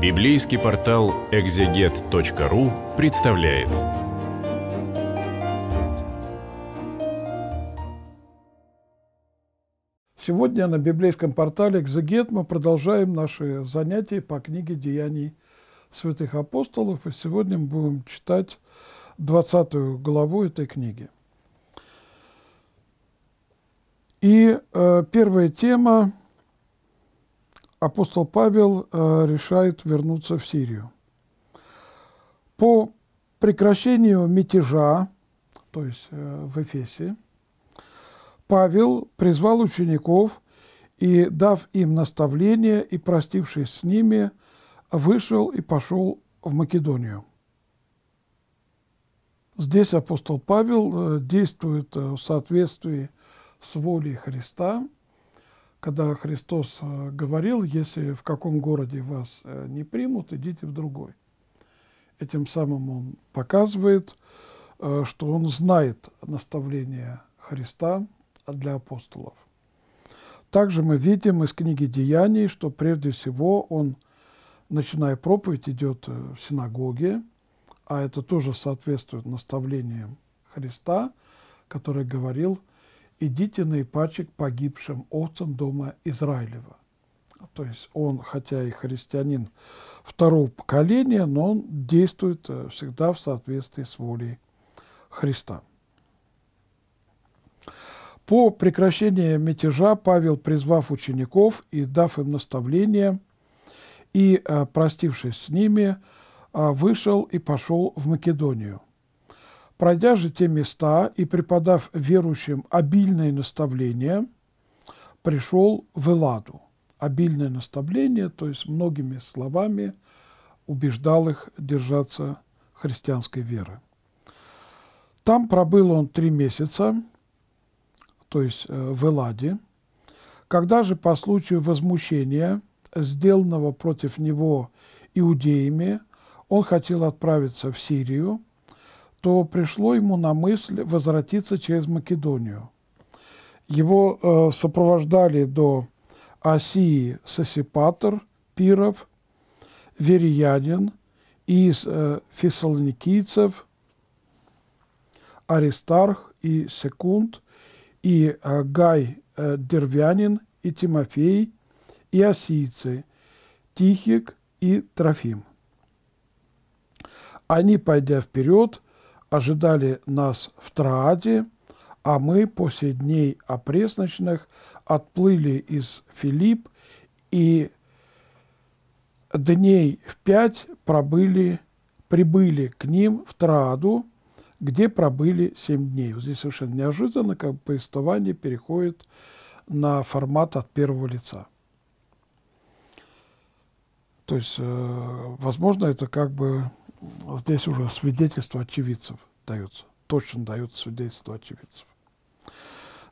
Библейский портал экзегет.ру представляет. Сегодня на библейском портале «Экзегет» мы продолжаем наши занятия по книге «Деяний святых апостолов». И сегодня мы будем читать 20 главу этой книги. И э, первая тема апостол Павел э, решает вернуться в Сирию. По прекращению мятежа, то есть э, в Эфесе, Павел призвал учеников и, дав им наставление и простившись с ними, вышел и пошел в Македонию. Здесь апостол Павел э, действует в соответствии с волей Христа – когда Христос э, говорил, если в каком городе вас э, не примут, идите в другой. Этим самым он показывает, э, что он знает наставление Христа для апостолов. Также мы видим из книги «Деяний», что прежде всего он, начиная проповедь, идет в синагоге, а это тоже соответствует наставлениям Христа, который говорил – идите наипачек погибшим овцам дома Израилева. То есть он, хотя и христианин второго поколения, но он действует э, всегда в соответствии с волей Христа. По прекращении мятежа Павел, призвав учеников и дав им наставление, и, э, простившись с ними, э, вышел и пошел в Македонию – Пройдя же те места и преподав верующим обильное наставление, пришел в Эладу. Обильное наставление, то есть многими словами убеждал их держаться христианской веры. Там пробыл он три месяца, то есть э, в Эладе. Когда же по случаю возмущения, сделанного против него иудеями, он хотел отправиться в Сирию – то пришло ему на мысль возвратиться через Македонию. Его э, сопровождали до Осии Сосипатор, Пиров, Вериянин, из э, фессалоникийцев Аристарх и Секунд, и э, Гай э, Дервянин, и Тимофей, и Осийцы, Тихик и Трофим. Они, пойдя вперед, ожидали нас в Трааде, а мы после дней опресночных отплыли из Филипп и дней в пять пробыли, прибыли к ним в Трааду, где пробыли семь дней. Вот здесь совершенно неожиданно, как повествование переходит на формат от первого лица. То есть, э, возможно, это как бы здесь уже свидетельства очевидцев даются, точно даются свидетельства очевидцев.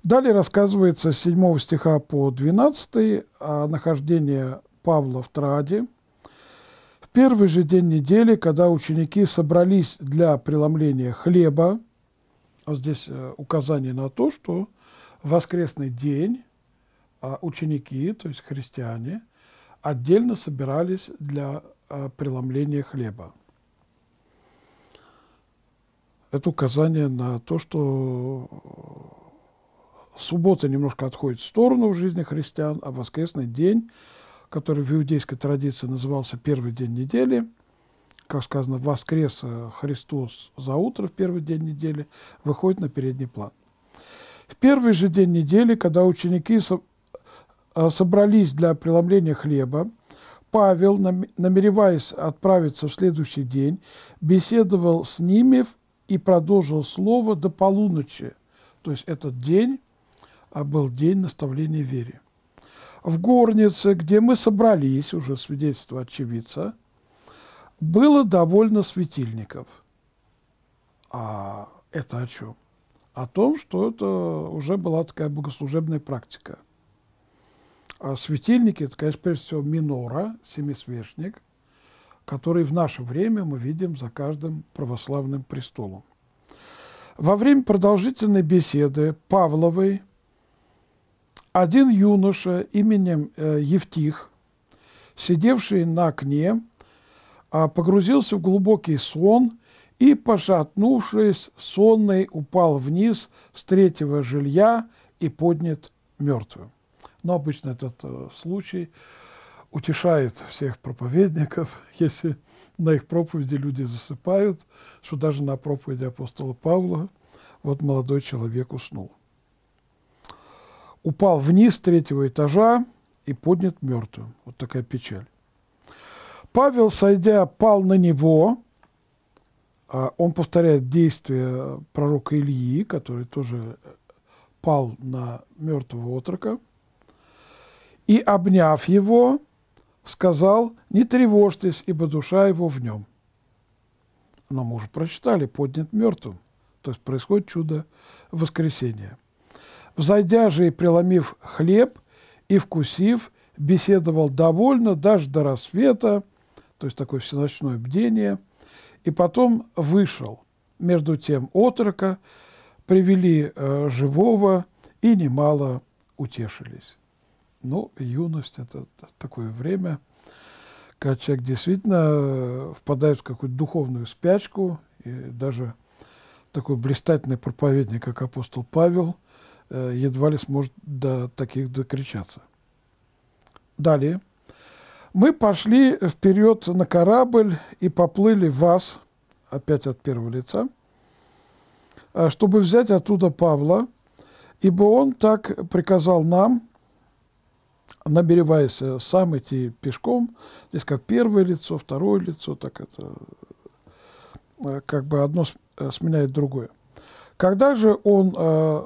Далее рассказывается с 7 стиха по 12 о нахождении Павла в Траде. В первый же день недели, когда ученики собрались для преломления хлеба, а здесь э, указание на то, что в воскресный день а, ученики, то есть христиане, отдельно собирались для э, преломления хлеба это указание на то, что суббота немножко отходит в сторону в жизни христиан, а воскресный день, который в иудейской традиции назывался первый день недели, как сказано, воскрес Христос за утро в первый день недели, выходит на передний план. В первый же день недели, когда ученики э, собрались для преломления хлеба, Павел, намереваясь отправиться в следующий день, беседовал с ними в и продолжил слово до полуночи. То есть этот день а был день наставления веры. В горнице, где мы собрались, уже свидетельство очевидца, было довольно светильников. А это о чем? О том, что это уже была такая богослужебная практика. А светильники, это, конечно, прежде всего минора, семисвешник – который в наше время мы видим за каждым православным престолом. Во время продолжительной беседы Павловой один юноша именем э, Евтих, сидевший на окне, а, погрузился в глубокий сон и, пошатнувшись, сонный упал вниз с третьего жилья и поднят мертвым. Но обычно этот э, случай утешает всех проповедников, если на их проповеди люди засыпают, что даже на проповеди апостола Павла вот молодой человек уснул. Упал вниз третьего этажа и поднят мертвым. Вот такая печаль. Павел, сойдя, пал на него. А он повторяет действие пророка Ильи, который тоже пал на мертвого отрока. И, обняв его, сказал, не тревожьтесь, ибо душа его в нем. Но мы уже прочитали, поднят мертвым. То есть происходит чудо воскресения. Взойдя же и преломив хлеб, и вкусив, беседовал довольно, даже до рассвета, то есть такое всеночное бдение, и потом вышел. Между тем отрока привели э, живого и немало утешились. Ну, юность — это такое время, когда человек действительно э, впадает в какую-то духовную спячку, и даже такой блистательный проповедник, как апостол Павел, э, едва ли сможет до таких докричаться. Далее. «Мы пошли вперед на корабль и поплыли в вас, опять от первого лица, а, чтобы взять оттуда Павла, ибо он так приказал нам, намереваясь э, сам идти пешком, здесь как первое лицо, второе лицо, так это э, как бы одно э, сменяет другое. Когда же он э,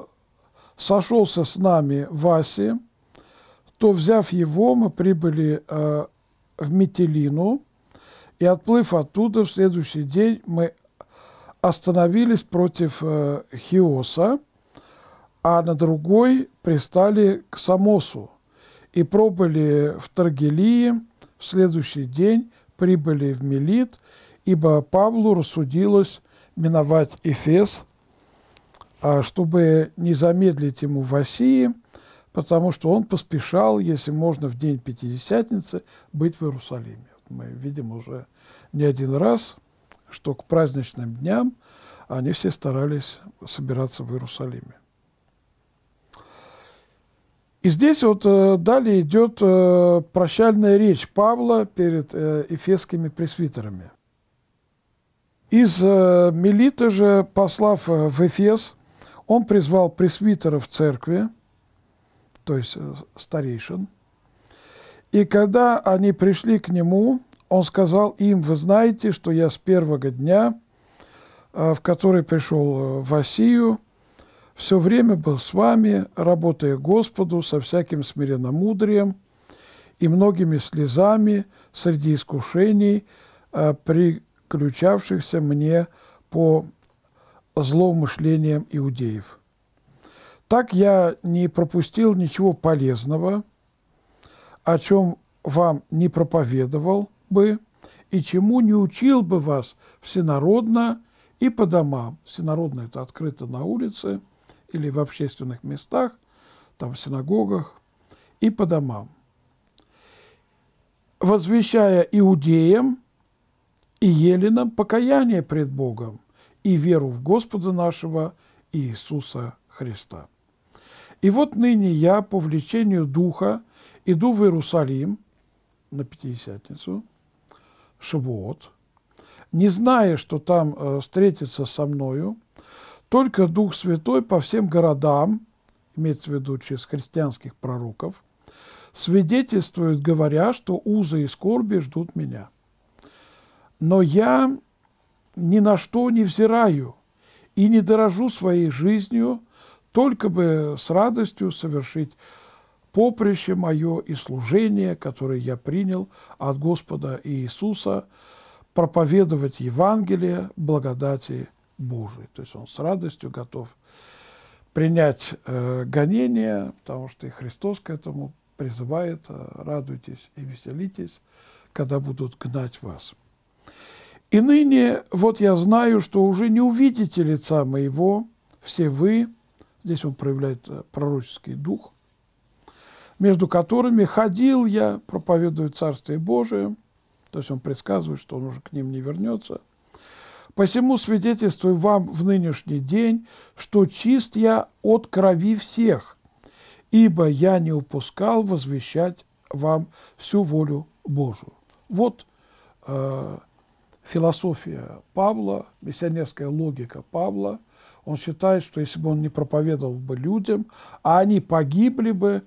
сошелся с нами в Асе, то, взяв его, мы прибыли э, в Метелину, и, отплыв оттуда, в следующий день мы остановились против э, Хиоса, а на другой пристали к Самосу, и пробыли в Таргелии. В следующий день прибыли в Мелит, ибо Павлу рассудилось миновать Эфес, а чтобы не замедлить ему в Осии, потому что он поспешал, если можно, в день Пятидесятницы быть в Иерусалиме. Мы видим уже не один раз, что к праздничным дням они все старались собираться в Иерусалиме. И здесь вот э, далее идет э, прощальная речь Павла перед э, эфесскими пресвитерами. Из Мелита же, послав в Эфес, он призвал пресвитеров церкви, то есть старейшин, и когда они пришли к нему, он сказал им, вы знаете, что я с первого дня, в который пришел в Россию, все время был с вами, работая Господу со всяким смиренномудрием и многими слезами среди искушений, э, приключавшихся мне по злоумышлениям иудеев. Так я не пропустил ничего полезного, о чем вам не проповедовал бы и чему не учил бы вас всенародно и по домам. Всенародно – это открыто на улице – или в общественных местах, там в синагогах и по домам, возвещая иудеям и еленам покаяние пред Богом и веру в Господа нашего Иисуса Христа. И вот ныне я по влечению Духа иду в Иерусалим на Пятидесятницу, Шивот, не зная, что там э, встретится со мною, только Дух Святой по всем городам, имеется в виду через христианских пророков, свидетельствует, говоря, что узы и скорби ждут меня. Но я ни на что не взираю и не дорожу своей жизнью, только бы с радостью совершить поприще мое и служение, которое я принял от Господа Иисуса, проповедовать Евангелие благодати Божий. То есть он с радостью готов принять э, гонение, потому что и Христос к этому призывает, э, радуйтесь и веселитесь, когда будут гнать вас. И ныне вот я знаю, что уже не увидите лица моего, все вы, здесь он проявляет э, пророческий дух, между которыми ходил я, проповедую Царствие Божие, то есть он предсказывает, что он уже к ним не вернется – Посему свидетельствую вам в нынешний день, что чист я от крови всех, ибо я не упускал возвещать вам всю волю Божию. Вот э, философия Павла, миссионерская логика Павла. Он считает, что если бы он не проповедовал бы людям, а они погибли бы,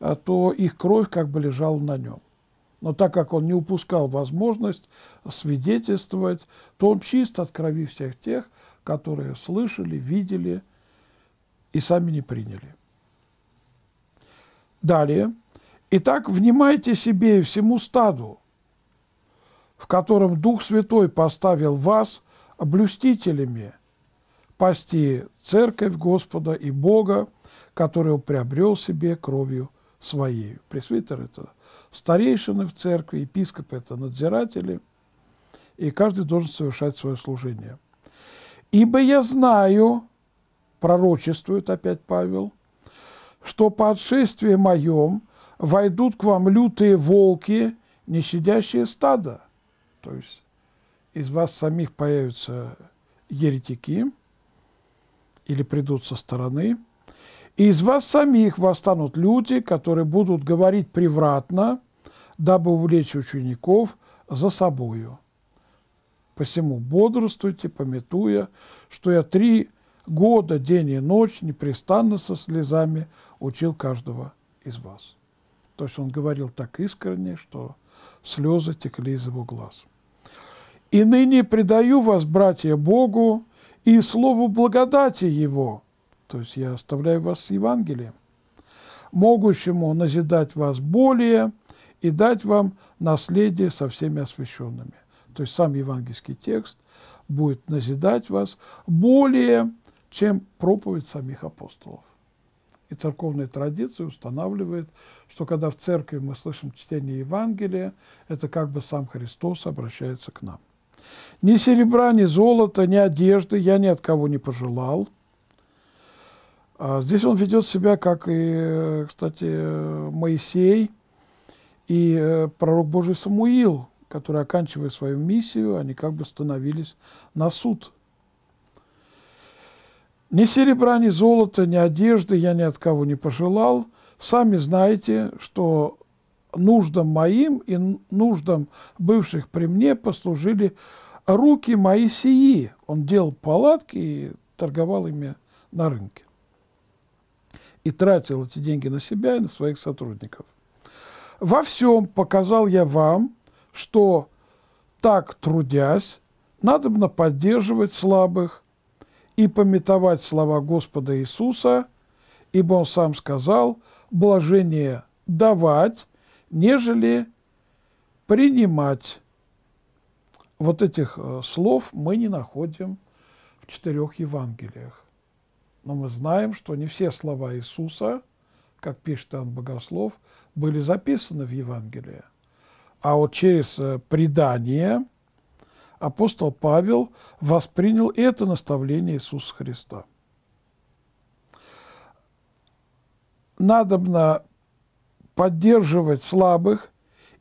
э, то их кровь как бы лежала на нем. Но так как он не упускал возможность свидетельствовать, то он чист от крови всех тех, которые слышали, видели и сами не приняли. Далее. «Итак, внимайте себе и всему стаду, в котором Дух Святой поставил вас блюстителями, пасти церковь Господа и Бога, который приобрел себе кровью своей». Пресвитер – это старейшины в церкви, епископы – это надзиратели, и каждый должен совершать свое служение. «Ибо я знаю, – пророчествует опять Павел, – что по отшествии моем войдут к вам лютые волки, не щадящие стада». То есть из вас самих появятся еретики или придут со стороны – и из вас самих восстанут люди, которые будут говорить превратно, дабы увлечь учеников за собою. Посему бодрствуйте, пометуя, что я три года, день и ночь, непрестанно со слезами учил каждого из вас». То есть он говорил так искренне, что слезы текли из его глаз. «И ныне предаю вас, братья, Богу и слову благодати Его». То есть я оставляю вас с Евангелием, могущему назидать вас более – и дать вам наследие со всеми освященными. То есть сам евангельский текст будет назидать вас более, чем проповедь самих апостолов. И церковная традиция устанавливает, что когда в церкви мы слышим чтение Евангелия, это как бы сам Христос обращается к нам. «Ни серебра, ни золота, ни одежды я ни от кого не пожелал». А здесь он ведет себя, как и, кстати, Моисей – и э, пророк Божий Самуил, который, оканчивая свою миссию, они как бы становились на суд. «Ни серебра, ни золота, ни одежды я ни от кого не пожелал. Сами знаете, что нуждам моим и нуждам бывших при мне послужили руки мои сии». Он делал палатки и торговал ими на рынке. И тратил эти деньги на себя и на своих сотрудников. Во всем показал я вам, что так трудясь, надобно поддерживать слабых и пометовать слова Господа Иисуса, ибо Он сам сказал, блажение давать, нежели принимать. Вот этих э, слов мы не находим в четырех Евангелиях. Но мы знаем, что не все слова Иисуса, как пишет Иоанн Богослов, были записаны в Евангелии. А вот через э, предание апостол Павел воспринял это наставление Иисуса Христа. Надобно поддерживать слабых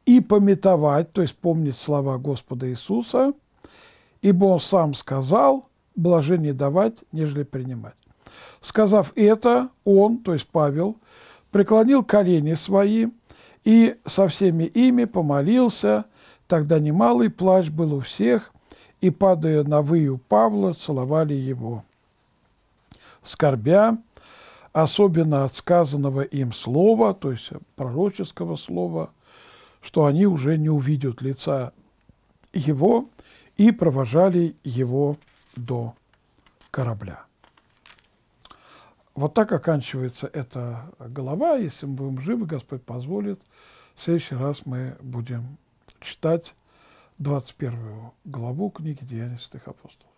и пометовать, то есть помнить слова Господа Иисуса, ибо Он сам сказал, блажение давать, нежели принимать. Сказав это, он, то есть Павел, преклонил колени свои и со всеми ими помолился. Тогда немалый плач был у всех, и, падая на выю Павла, целовали его. Скорбя, особенно от сказанного им слова, то есть пророческого слова, что они уже не увидят лица его, и провожали его до корабля. Вот так оканчивается эта глава. Если мы будем живы, Господь позволит. В следующий раз мы будем читать 21 главу книги «Деяния святых апостолов».